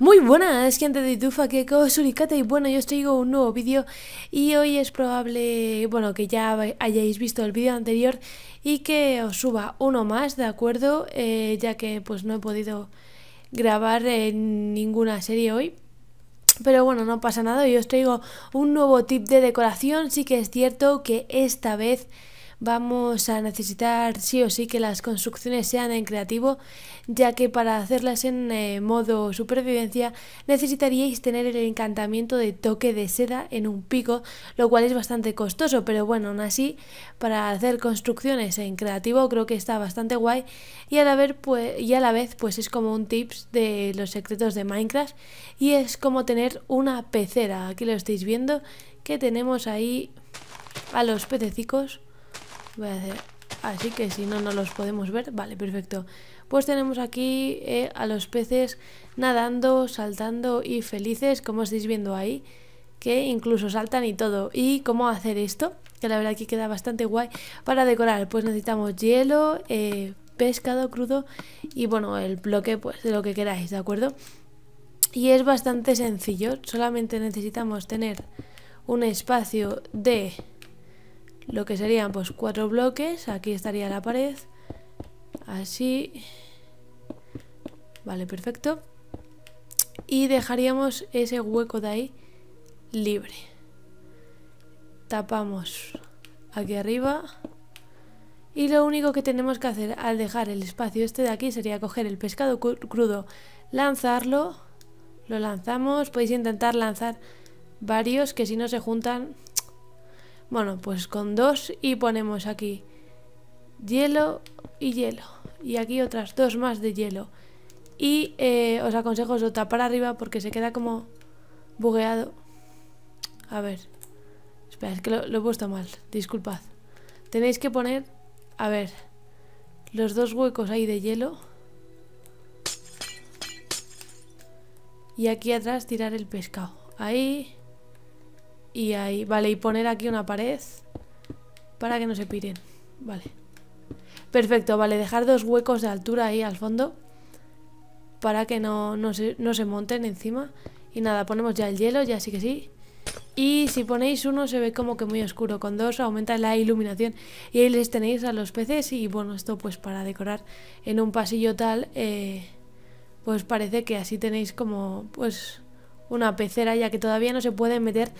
Muy buenas, gente de Itufa, que es Suricate y bueno, yo os traigo un nuevo vídeo y hoy es probable, bueno, que ya hayáis visto el vídeo anterior y que os suba uno más, ¿de acuerdo? Eh, ya que pues no he podido grabar en ninguna serie hoy. Pero bueno, no pasa nada, yo os traigo un nuevo tip de decoración, sí que es cierto que esta vez vamos a necesitar sí o sí que las construcciones sean en creativo, ya que para hacerlas en eh, modo supervivencia necesitaríais tener el encantamiento de toque de seda en un pico, lo cual es bastante costoso, pero bueno, aún así, para hacer construcciones en creativo creo que está bastante guay y a la vez pues, y a la vez, pues es como un tips de los secretos de Minecraft y es como tener una pecera, aquí lo estáis viendo, que tenemos ahí a los pececicos Voy a hacer así que si no, no los podemos ver. Vale, perfecto. Pues tenemos aquí eh, a los peces nadando, saltando y felices, como estáis viendo ahí, que incluso saltan y todo. ¿Y cómo hacer esto? Que la verdad que queda bastante guay. Para decorar, pues necesitamos hielo, eh, pescado crudo y bueno, el bloque pues de lo que queráis, ¿de acuerdo? Y es bastante sencillo, solamente necesitamos tener un espacio de lo que serían pues cuatro bloques, aquí estaría la pared, así, vale, perfecto, y dejaríamos ese hueco de ahí libre. Tapamos aquí arriba y lo único que tenemos que hacer al dejar el espacio este de aquí sería coger el pescado crudo, lanzarlo, lo lanzamos, podéis intentar lanzar varios que si no se juntan bueno, pues con dos y ponemos aquí hielo y hielo. Y aquí otras dos más de hielo. Y eh, os aconsejo lo tapar arriba porque se queda como bugueado. A ver. Espera, es que lo, lo he puesto mal. Disculpad. Tenéis que poner... A ver. Los dos huecos ahí de hielo. Y aquí atrás tirar el pescado. Ahí. Y ahí, vale, y poner aquí una pared para que no se piren. Vale. Perfecto, vale, dejar dos huecos de altura ahí al fondo para que no, se, monten encima. Y nada, ponemos ya el hielo, ya sí que sí. Y si ponéis uno se ve como que muy oscuro, con dos aumenta la iluminación y ahí les tenéis a los peces y bueno, esto pues para decorar en un pasillo tal, eh, pues parece que así tenéis como pues una pecera ya que todavía no se pueden meter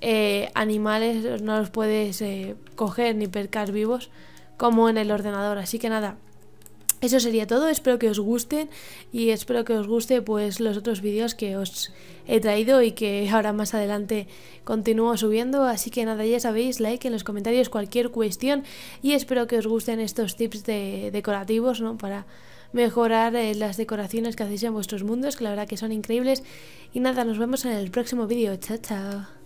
eh, animales no los puedes eh, coger ni percar vivos como en el ordenador. Así que nada, eso sería todo, espero que os gusten y espero que os guste pues los otros vídeos que os he traído y que ahora más adelante continúo subiendo, así que nada, ya sabéis, like en los comentarios cualquier cuestión y espero que os gusten estos tips de decorativos, ¿no? Para mejorar eh, las decoraciones que hacéis en vuestros mundos, que la verdad que son increíbles y nada, nos vemos en el próximo vídeo, chao chao.